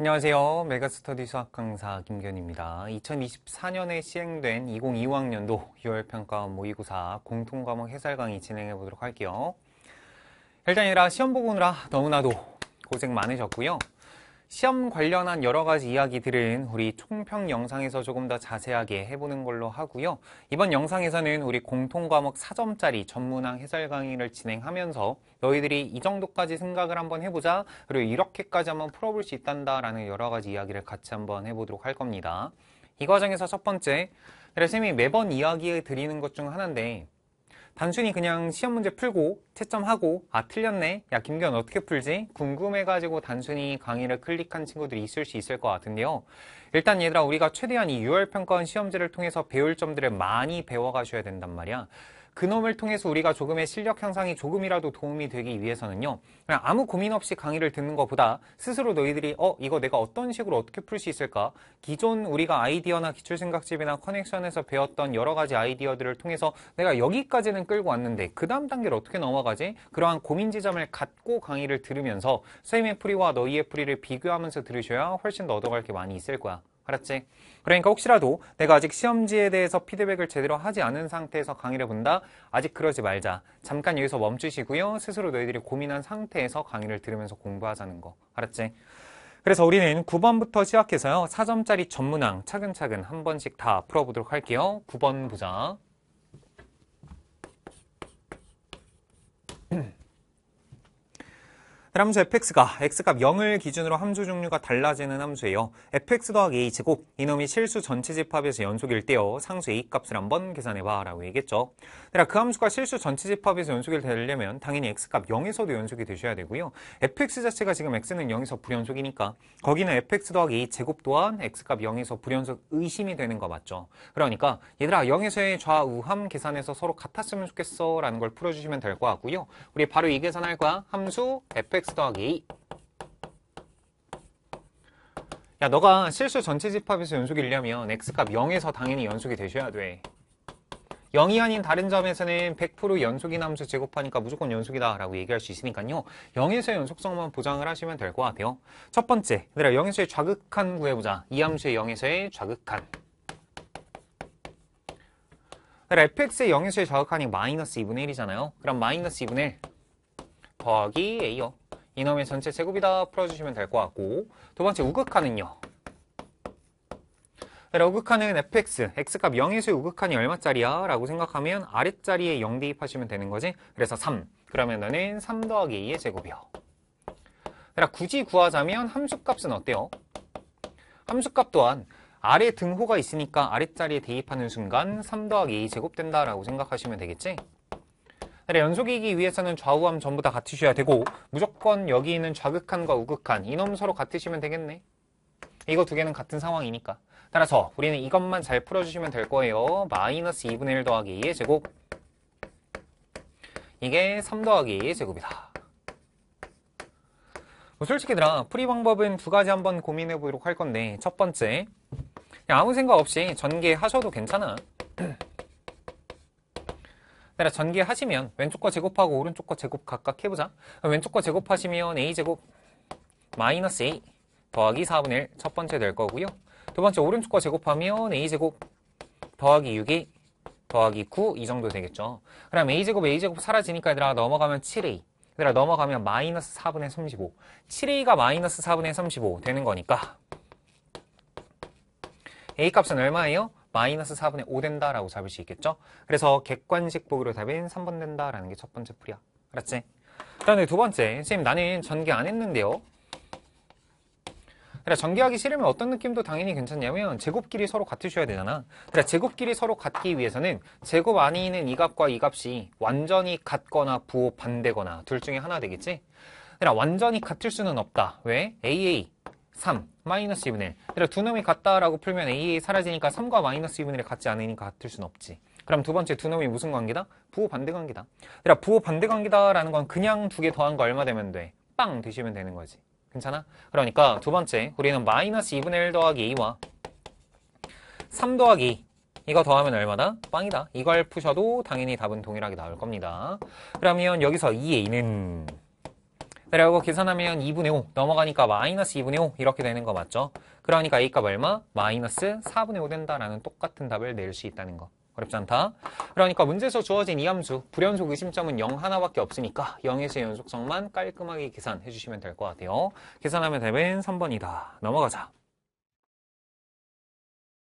안녕하세요. 메가스터디 수학 강사 김견입니다. 2024년에 시행된 2025학년도 6월 평가 모의고사 공통과목 해설 강의 진행해 보도록 할게요. 일단이라 시험 보고 오느라 너무나도 고생 많으셨고요. 시험 관련한 여러 가지 이야기들은 우리 총평 영상에서 조금 더 자세하게 해보는 걸로 하고요. 이번 영상에서는 우리 공통과목 4점짜리 전문항 해설 강의를 진행하면서 너희들이 이 정도까지 생각을 한번 해보자 그리고 이렇게까지 한번 풀어볼 수 있단다라는 여러 가지 이야기를 같이 한번 해보도록 할 겁니다. 이 과정에서 첫 번째, 선생님이 매번 이야기해 드리는 것 중 하나인데 단순히 그냥 시험 문제 풀고 채점하고 아 틀렸네 야 김기현 어떻게 풀지 궁금해가지고 단순히 강의를 클릭한 친구들이 있을 수 있을 것 같은데요 일단 얘들아 우리가 최대한 이 6월 평가원 시험지를 통해서 배울 점들을 많이 배워가셔야 된단 말이야 그놈을 통해서 우리가 조금의 실력 향상이 조금이라도 도움이 되기 위해서는요. 그냥 아무 고민 없이 강의를 듣는 것보다 스스로 너희들이 어 이거 내가 어떤 식으로 어떻게 풀 수 있을까? 기존 우리가 아이디어나 기출생각집이나 커넥션에서 배웠던 여러 가지 아이디어들을 통해서 내가 여기까지는 끌고 왔는데 그 다음 단계를 어떻게 넘어가지? 그러한 고민 지점을 갖고 강의를 들으면서 선생님의 풀이와 너희의 풀이를 비교하면서 들으셔야 훨씬 더 얻어갈 게 많이 있을 거야. 알았지? 그러니까 혹시라도 내가 아직 시험지에 대해서 피드백을 제대로 하지 않은 상태에서 강의를 본다? 아직 그러지 말자. 잠깐 여기서 멈추시고요. 스스로 너희들이 고민한 상태에서 강의를 들으면서 공부하자는 거. 알았지? 그래서 우리는 9번부터 시작해서요. 4점짜리 전문항 차근차근 한 번씩 다 풀어보도록 할게요. 9번 보자. 함수 fx가 x값 0을 기준으로 함수 종류가 달라지는 함수예요. fx 더하기 a제곱, 이놈이 실수 전체 집합에서 연속 일때어 상수 a값을 한번 계산해봐 라고 얘기했죠. 그러나 그 함수가 실수 전체 집합에서 연속이 되려면 당연히 x값 0에서도 연속이 되셔야 되고요. fx 자체가 지금 x는 0에서 불연속이니까 거기는 fx 더하기 a제곱 또한 x값 0에서 불연속 의심이 되는 거 맞죠. 그러니까 얘들아 0에서의 좌우함 계산해서 서로 같았으면 좋겠어 라는 걸 풀어주시면 될것 같고요. 우리 바로 이 계산할 거야. 함수 fx x 더하기 야 너가 실수 전체 집합에서 연속이 려면 x값 0에서 당연히 연속이 되셔야 돼 0이 아닌 다른 점에서는 100% 연속인 함수 제곱하니까 무조건 연속이다 라고 얘기할 수 있으니까요 0에서의 연속성만 보장을 하시면 될 것 같아요 첫 번째 얘들아 0에서의 좌극한 구해보자 이 함수의 0에서의 좌극한 얘들아 fx의 0에서의 좌극한이 마이너스 2분의 1이잖아요 그럼 마이너스 2분의 1 더하기 a요 이놈의 전체 제곱이다 풀어주시면 될 것 같고 두 번째 우극하는요우극하는 네, fx, x값 0에서 우극한이 얼마짜리야? 라고 생각하면 아랫자리에 0 대입하시면 되는 거지. 그래서 3. 그러면 너는 3 더하기 2의 제곱이야. 굳이 구하자면 함수값은 어때요? 함수값 또한 아래 등호가 있으니까 아랫자리에 대입하는 순간 3 더하기 2 제곱된다라고 생각하시면 되겠지? 따 연속이기 위해서는 좌우함 전부 다 같으셔야 되고 무조건 여기 있는 좌극한과 우극한 이놈 서로 같으시면 되겠네. 이거 두 개는 같은 상황이니까. 따라서 우리는 이것만 잘 풀어주시면 될 거예요. 마이너스 2분의 1 더하기 2의 제곱. 이게 3 더하기 2의 제곱이다. 뭐 솔직히 들아 풀이 방법은 두 가지 한번 고민해 보도록 할 건데 첫 번째 아무 생각 없이 전개하셔도 괜찮아. 따라 전개하시면 왼쪽 과 제곱하고 오른쪽 과 제곱 각각 해보자. 왼쪽 과 제곱하시면 a제곱 마이너스 a 더하기 4분의 1 첫 번째 될 거고요. 두 번째 오른쪽 과 제곱하면 a제곱 더하기 6a 더하기 9 이 정도 되겠죠. 그럼 a제곱 a제곱 사라지니까 얘들아 넘어가면 7a 얘들아 넘어가면 마이너스 4분의 35 7a가 마이너스 4분의 35 되는 거니까 a값은 얼마예요? 마이너스 4분의 5 된다라고 잡을 수 있겠죠? 그래서 객관식 보기로 답은 3번 된다라는 게 첫 번째 풀이야. 알았지? 그 다음에 두 번째, 선생님 나는 전개 안 했는데요. 그래 전개하기 싫으면 어떤 느낌도 당연히 괜찮냐면 제곱끼리 서로 같으셔야 되잖아. 그래 제곱끼리 서로 같기 위해서는 제곱 안에 있는 이 값과 이 값이 완전히 같거나 부호 반대거나둘 중에 하나 되겠지? 그래 완전히 같을 수는 없다. 왜? AA 3, 마이너스 2분의 1. 그러니까 두 놈이 같다라고 풀면 A 사라지니까 3과 마이너스 2분의 1이 같지 않으니까 같을 순 없지. 그럼 두 번째 두 놈이 무슨 관계다? 부호반대 관계다. 그러니까 부호반대 관계다라는 건 그냥 두 개 더한 거 얼마 되면 돼? 빵 되시면 되는 거지. 괜찮아? 그러니까 두 번째 우리는 마이너스 2분의 1 더하기 2와 3 더하기 2. E. 이거 더하면 얼마다? 빵이다. 이걸 푸셔도 당연히 답은 동일하게 나올 겁니다. 그러면 여기서 2A는 그리고 계산하면 2분의 5 넘어가니까 마이너스 2분의 5 이렇게 되는 거 맞죠? 그러니까 A값 얼마? 마이너스 4분의 5 된다라는 똑같은 답을 낼 수 있다는 거. 어렵지 않다. 그러니까 문제에서 주어진 이 함수, 불연속 의심점은 0 하나밖에 없으니까 0에서의 연속성만 깔끔하게 계산해 주시면 될 것 같아요. 계산하면 답은 3번이다. 넘어가자.